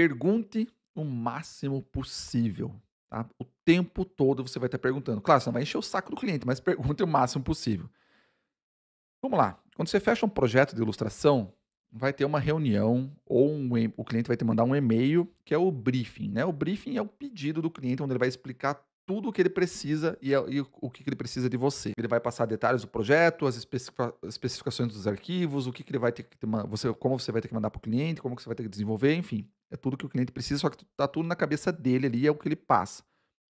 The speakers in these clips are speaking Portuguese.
Pergunte o máximo possível. Tá? O tempo todo você vai estar perguntando. Claro, você não vai encher o saco do cliente, mas pergunte o máximo possível. Vamos lá. Quando você fecha um projeto de ilustração, vai ter uma reunião ou um, o cliente vai te mandar um e-mail que é o briefing. Né? O briefing é o pedido do cliente onde ele vai explicar tudo o que ele precisa e, é, e o que, ele precisa de você. Ele vai passar detalhes do projeto, as especificações dos arquivos, o que, que ele vai ter que você, como você vai ter que mandar para o cliente, como que você vai ter que desenvolver, enfim. É tudo que o cliente precisa, só que tá tudo na cabeça dele ali, é o que ele passa.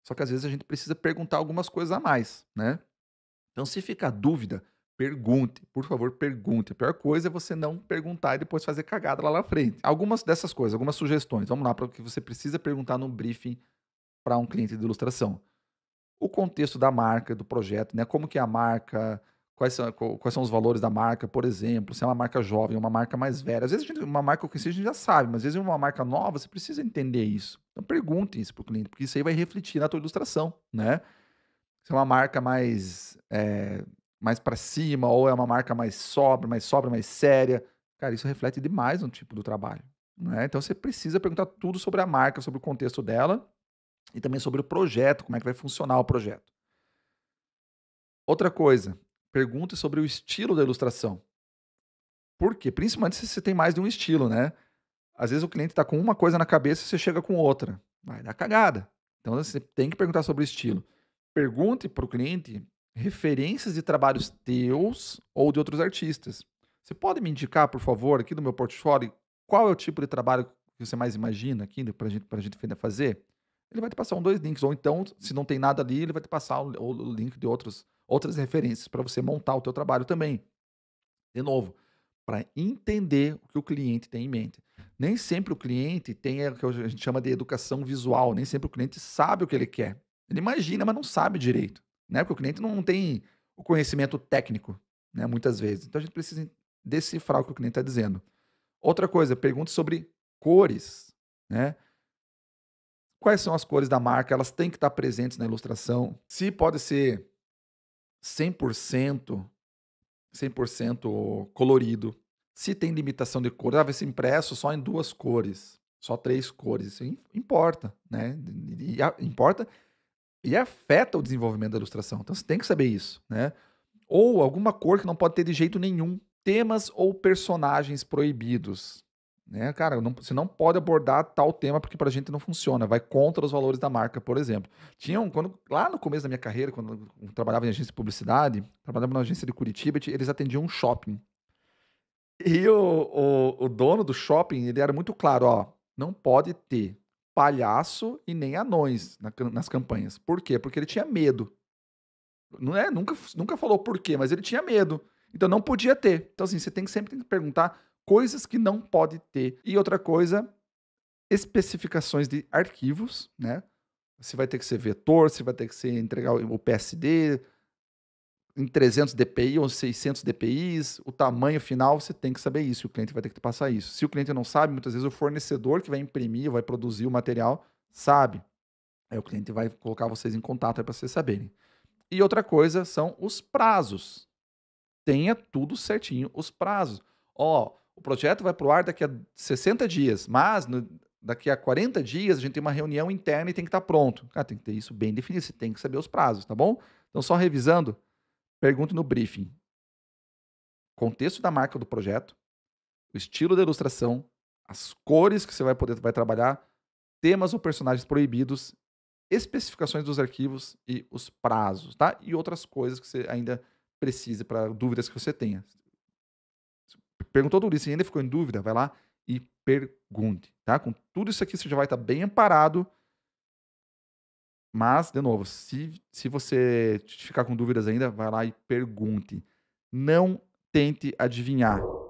Só que às vezes a gente precisa perguntar algumas coisas a mais, né? Então, se ficar dúvida, pergunte, por favor, pergunte. A pior coisa é você não perguntar e depois fazer cagada lá na frente. Algumas dessas coisas, algumas sugestões. Vamos lá para o que você precisa perguntar no briefing para um cliente de ilustração. O contexto da marca, do projeto, né? Como que é a marca, quais são, quais são os valores da marca, por exemplo, se é uma marca jovem, uma marca mais velha. Às vezes gente, uma marca conhecida a gente já sabe, mas às vezes uma marca nova, você precisa entender isso. Então perguntem isso para o cliente, porque isso aí vai refletir na tua ilustração, né? Se é uma marca mais, é, mais para cima ou é uma marca mais sobra, mais sobra, mais séria. Cara, isso reflete demais no tipo do trabalho. Né? Então você precisa perguntar tudo sobre a marca, sobre o contexto dela e também sobre o projeto, como é que vai funcionar o projeto. Outra coisa, pergunte sobre o estilo da ilustração. Por quê? Principalmente se você tem mais de um estilo, né? Às vezes o cliente está com uma coisa na cabeça e você chega com outra. Vai dar cagada. Então assim, você tem que perguntar sobre o estilo. Pergunte para o cliente referências de trabalhos teus ou de outros artistas. Você pode me indicar, por favor, aqui do meu portfólio, qual é o tipo de trabalho que você mais imagina aqui para gente, a gente fazer? ele vai te passar um, dois links. Ou então, se não tem nada ali, ele vai te passar o, o link de outros, outras referências para você montar o teu trabalho também. De novo, para entender o que o cliente tem em mente. Nem sempre o cliente tem é o que a gente chama de educação visual, nem sempre o cliente sabe o que ele quer. Ele imagina, mas não sabe direito, né? Porque o cliente não tem o conhecimento técnico, né? Muitas vezes. Então a gente precisa decifrar o que o cliente está dizendo. Outra coisa, pergunta sobre cores, né? quais são as cores da marca, elas têm que estar presentes na ilustração. Se pode ser 100%, 100% colorido. Se tem limitação de cor, ah, vai ser impresso só em duas cores, só três cores. Isso importa, né? E a, importa e afeta o desenvolvimento da ilustração. Então você tem que saber isso, né? Ou alguma cor que não pode ter de jeito nenhum. Temas ou personagens proibidos. Né, cara, não, você não pode abordar tal tema porque pra gente não funciona, vai contra os valores da marca, por exemplo. Tinha um, quando, lá no começo da minha carreira, quando eu trabalhava em agência de publicidade, trabalhava na agência de Curitiba, eles atendiam um shopping. E o, o, o dono do shopping, ele era muito claro, ó, não pode ter palhaço e nem anões na, nas campanhas. Por quê? Porque ele tinha medo. Não é, nunca, nunca falou por quê, mas ele tinha medo. Então não podia ter. Então assim, você tem que sempre tem que perguntar coisas que não pode ter. E outra coisa, especificações de arquivos, né? Se vai ter que ser vetor, se vai ter que ser entregar o PSD em 300 DPI ou 600 DPIs, o tamanho final, você tem que saber isso, o cliente vai ter que passar isso. Se o cliente não sabe, muitas vezes o fornecedor que vai imprimir, vai produzir o material, sabe. Aí o cliente vai colocar vocês em contato para vocês saberem. E outra coisa são os prazos. Tenha tudo certinho os prazos. Ó, oh, o projeto vai para o ar daqui a 60 dias, mas no, daqui a 40 dias a gente tem uma reunião interna e tem que estar tá pronto. Ah, tem que ter isso bem definido, você tem que saber os prazos, tá bom? Então, só revisando, pergunta no briefing. Contexto da marca do projeto, o estilo da ilustração, as cores que você vai poder vai trabalhar, temas ou personagens proibidos, especificações dos arquivos e os prazos, tá? E outras coisas que você ainda precise para dúvidas que você tenha perguntou do isso e ainda ficou em dúvida, vai lá e pergunte, tá? Com tudo isso aqui você já vai estar bem amparado. Mas, de novo, se, se você ficar com dúvidas ainda, vai lá e pergunte. Não tente adivinhar.